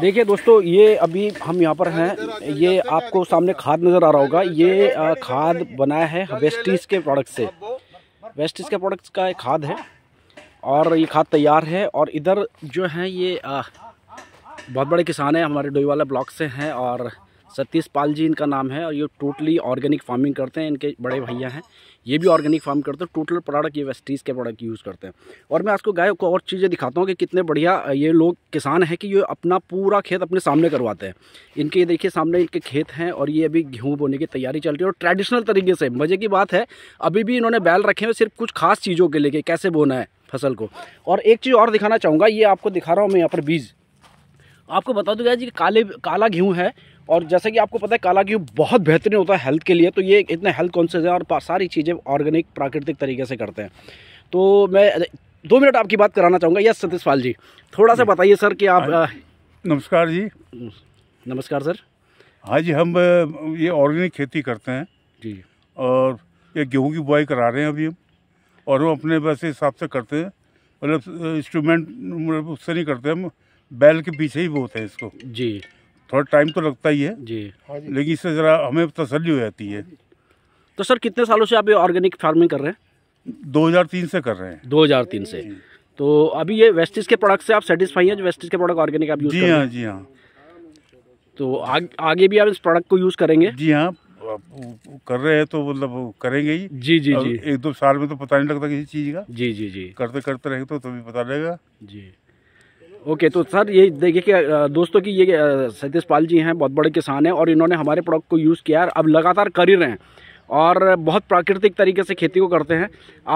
देखिए दोस्तों ये अभी हम यहाँ पर हैं ये आपको सामने खाद नज़र आ रहा होगा ये खाद बनाया है वेस्टीज़ के प्रोडक्ट से वेस्टीज़ के प्रोडक्ट्स का एक खाद है और ये खाद तैयार है और इधर जो है ये बहुत बड़े किसान हैं हमारे डोईवाला ब्लॉक से हैं और सतीश पाल जी इनका नाम है और ये टोटली ऑर्गेनिक फार्मिंग करते हैं इनके बड़े भैया हैं ये भी ऑर्गेनिक फार्म करते हैं टोटल प्रोडक्ट ये वेस्टीज़ के प्रोडक्ट यूज़ करते हैं और मैं आपको गाय को और चीज़ें दिखाता हूँ कि कितने बढ़िया ये लोग किसान हैं कि ये अपना पूरा खेत अपने सामने करवाते हैं इनके ये देखिए सामने इनके खेत हैं और ये अभी गेहूँ बोने की तैयारी चल रही है और ट्रेडिशनल तरीके से मज़े की बात है अभी भी इन्होंने बैल रखे हुए सिर्फ कुछ खास चीज़ों के लेके कैसे बोना है फसल को और एक चीज़ और दिखाना चाहूँगा ये आपको दिखा रहा हूँ मैं यहाँ पर बीज आपको बता दूँगा जी काले काला गेहूँ है और जैसा कि आपको पता है काला गेहूँ बहुत बेहतरीन होता है हेल्थ के लिए तो ये इतने हेल्थ कॉन्शियस है और सारी चीज़ें ऑर्गेनिक प्राकृतिक तरीके से करते हैं तो मैं दो मिनट आपकी बात कराना चाहूँगा यस पाल जी थोड़ा सा बताइए सर कि आप हाँ नमस्कार जी नमस्कार सर हाँ जी हम ये ऑर्गेनिक खेती करते हैं जी और ये गेहूँ की बुआई करा रहे हैं अभी हम और हम अपने वैसे हिसाब से करते हैं मतलब इंस्ट्रूमेंट मतलब उससे नहीं करते हम बैल के पीछे ही बोते हैं इसको जी थोड़ा टाइम तो लगता ही है जी हाँ लेकिन इससे ज़रा हमें तसली हो जाती है तो सर कितने सालों से आप ये ऑर्गेनिक फार्मिंग कर रहे हैं 2003 से कर रहे हैं 2003 से तो अभी ये वेस्टिज के प्रोडक्ट से आप सेटिस्फाई हैं जो वेस्टिज के प्रोडक्ट ऑर्गेनिक आप यूज़ जी हाँ जी हाँ तो आग, आगे भी आप इस प्रोडक्ट को यूज़ करेंगे जी हाँ कर रहे हैं तो मतलब करेंगे ही जी जी जी एक दो साल में तो पता नहीं लगता किसी चीज़ का जी जी जी करते करते रहेंगे तो तभी पता लगेगा जी ओके तो सर ये देखिए कि दोस्तों की ये सतीश पाल जी हैं बहुत बड़े किसान हैं और इन्होंने हमारे प्रोडक्ट को यूज़ किया है अब लगातार कर ही रहे हैं और बहुत प्राकृतिक तरीके से खेती को करते हैं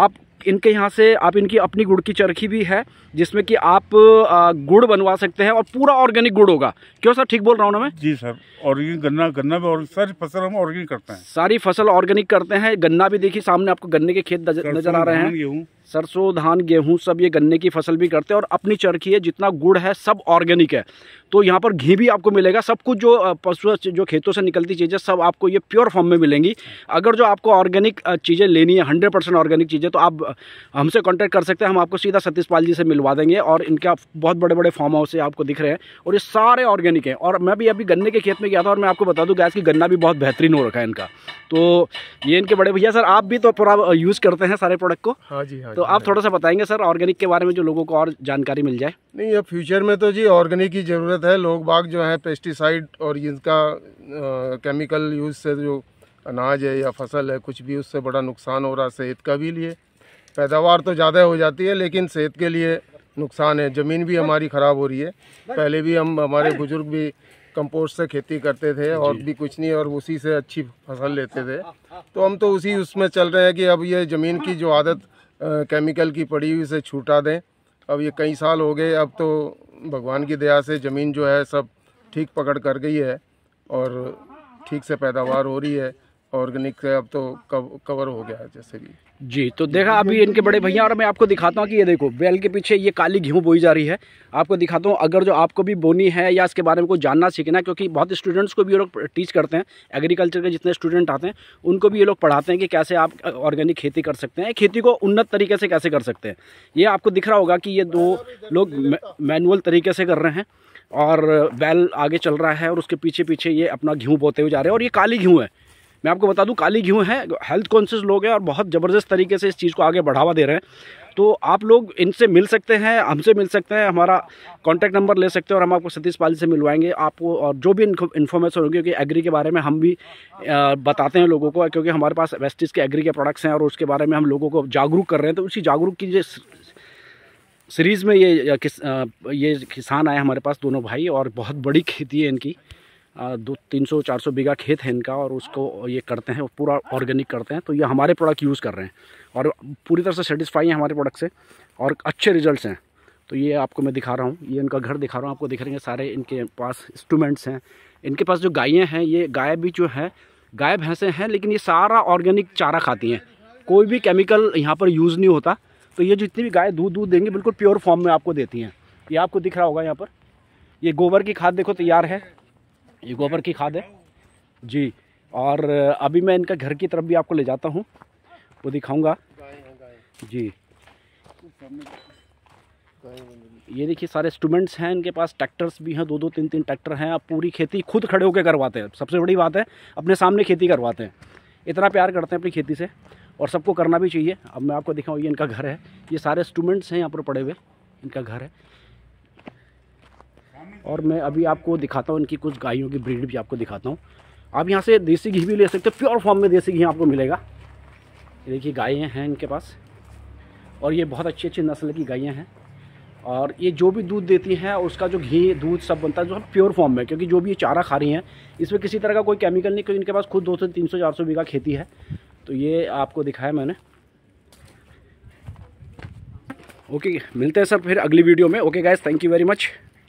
आप इनके यहाँ से आप इनकी अपनी गुड़ की चरखी भी है जिसमें कि आप गुड़ बनवा सकते हैं और पूरा ऑर्गेनिक गुड़ होगा क्यों सर ठीक बोल रहा हूँ ना मैं जी सर ऑर्गेनिक गन्ना गन्ना भी और सारी फसल हम ऑर्गेनिक करते हैं सारी फसल ऑर्गेनिक करते हैं गन्ना भी देखिए सामने आपको गन्ने के खेत नजर आ रहे हैं सरसों धान गेहूँ सब ये गन्ने की फसल भी करते हैं और अपनी चरखी है जितना गुड़ है सब ऑर्गेनिक है तो यहाँ पर घी भी आपको मिलेगा सब कुछ जो पशु जो खेतों से निकलती चीज़ें सब आपको ये प्योर फॉर्म में मिलेंगी अगर जो आपको ऑर्गेनिक चीज़ें लेनी है हंड्रेड परसेंट ऑर्गेनिक चीज़ें तो आप हमसे कॉन्टैक्ट कर सकते हैं हम आपको सीधा सतीश पाल जी से मिलवा देंगे और इनके बहुत बड़े बड़े फार्म हाउस है आपको दिख रहे हैं और ये सारे ऑर्गेनिक हैं और मैं भी अभी गन्ने के खेत में गया था और मैं आपको बता दूँ गैस की गन्ना भी बहुत बेहतरीन हो रखा है इनका तो ये इनके बड़े भैया सर आप भी तो पूरा यूज़ करते हैं सारे प्रोडक्ट को हाँ जी हाँ तो आप हाँ थोड़ा सा बताएंगे सर ऑर्गेनिक के बारे में जो लोगों को और जानकारी मिल जाए नहीं अब फ्यूचर में तो जी ऑर्गेनिक की ज़रूरत है लोग बाग जो है पेस्टिसाइड और इनका केमिकल यूज़ से जो अनाज है या फसल है कुछ भी उससे बड़ा नुकसान हो रहा सेहत का भी लिए पैदावार तो ज़्यादा हो जाती है लेकिन सेहत के लिए नुकसान है ज़मीन भी हमारी ख़राब हो रही है पहले भी हम हमारे बुज़ुर्ग भी कंपोस्ट से खेती करते थे और भी कुछ नहीं और उसी से अच्छी फसल लेते थे तो हम तो उसी उसमें चल रहे हैं कि अब ये ज़मीन की जो आदत केमिकल की पड़ी हुई से छूटा दें अब ये कई साल हो गए अब तो भगवान की दया से ज़मीन जो है सब ठीक पकड़ कर गई है और ठीक से पैदावार हो रही है ऑर्गेनिक अब तो कवर हो गया है जैसे भी जी तो देखा अभी इनके बड़े भैया और मैं आपको दिखाता हूँ कि ये देखो बैल के पीछे ये काली गेहूँ बोई जा रही है आपको दिखाता हूँ अगर जो आपको भी बोनी है या इसके बारे में कुछ जानना सीखना है क्योंकि बहुत स्टूडेंट्स को भी ये लोग टीच करते हैं एग्रीकल्चर के जितने स्टूडेंट आते हैं उनको भी ये लोग पढ़ाते हैं कि कैसे आप ऑर्गेनिक खेती कर सकते हैं खेती को उन्नत तरीके से कैसे कर सकते हैं ये आपको दिख रहा होगा कि ये दो लोग मैनुअल तरीके से कर रहे हैं और बैल आगे चल रहा है और उसके पीछे पीछे ये अपना गेहूँ बोते हुए जा रहे हैं और ये काली गेहूँ है मैं आपको बता दूं काली घी है हेल्थ कॉन्शियस लोग हैं और बहुत ज़बरदस्त तरीके से इस चीज़ को आगे बढ़ावा दे रहे हैं तो आप लोग इनसे मिल सकते हैं हमसे मिल सकते हैं हमारा कॉन्टैक्ट नंबर ले सकते हैं और हम आपको सतीश पाल से मिलवाएंगे आपको और जो भी इन्फॉर्मेशन होगी क्योंकि एग्री के बारे में हम भी बताते हैं लोगों को क्योंकि हमारे पास वेस्टिज के एग्री के प्रोडक्ट्स हैं और उसके बारे में हम लोगों को जागरूक कर रहे हैं तो उसी जागरूक की सीरीज़ में ये किस ये किसान आए हमारे पास दोनों भाई और बहुत बड़ी खेती है इनकी दो तीन सौ चार सौ बीघा खेत है इनका और उसको ये करते हैं पूरा ऑर्गेनिक करते हैं तो ये हमारे प्रोडक्ट यूज़ कर रहे हैं और पूरी तरह से सेटिस्फाई हैं हमारे प्रोडक्ट से और अच्छे रिजल्ट्स हैं तो ये आपको मैं दिखा रहा हूँ ये इनका घर दिखा रहा हूँ आपको दिख रहे हैं सारे इनके पास इंस्ट्रूमेंट्स हैं इनके पास जो गायें हैं ये गाय भी जो है गाय भैंसें हैं लेकिन ये सारा ऑर्गेनिक चारा खाती हैं कोई भी केमिकल यहाँ पर यूज़ नहीं होता तो ये जितनी भी गाय दूध दूध देंगी बिल्कुल प्योर फॉर्म में आपको देती हैं ये आपको दिख रहा होगा यहाँ पर ये गोबर की खाद देखो तैयार है ये गोबर की खाद है जी और अभी मैं इनका घर की तरफ भी आपको ले जाता हूँ वो दिखाऊंगा जी ये देखिए सारे स्टूडेंट्स हैं इनके पास ट्रैक्टर्स भी हैं दो दो तीन तीन ट्रैक्टर हैं आप पूरी खेती खुद खड़े होकर करवाते हैं सबसे बड़ी बात है अपने सामने खेती करवाते हैं इतना प्यार करते हैं अपनी खेती से और सबको करना भी चाहिए अब मैं आपको दिखाऊँ ये इनका घर है ये सारे स्टूडेंट्स हैं यहाँ पर पड़े हुए इनका घर है और मैं अभी आपको दिखाता हूँ इनकी कुछ गायों की ब्रीड भी आपको दिखाता हूँ आप यहाँ से देसी घी भी ले सकते हो प्योर फॉर्म में देसी घी आपको मिलेगा देखिए गायें हैं इनके पास और ये बहुत अच्छी अच्छी नस्ल की गायें हैं और ये जो भी दूध देती हैं उसका जो घी दूध सब बनता है जो प्योर फॉर्म में क्योंकि जो भी ये चारा खा रही हैं इसमें किसी तरह का कोई केमिकल नहीं क्योंकि इनके पास खुद दो सौ तीन सौ चार सौ बीघा खेती है तो ये आपको दिखाया मैंने ओके मिलते हैं सर फिर अगली वीडियो में okay guys thank you very much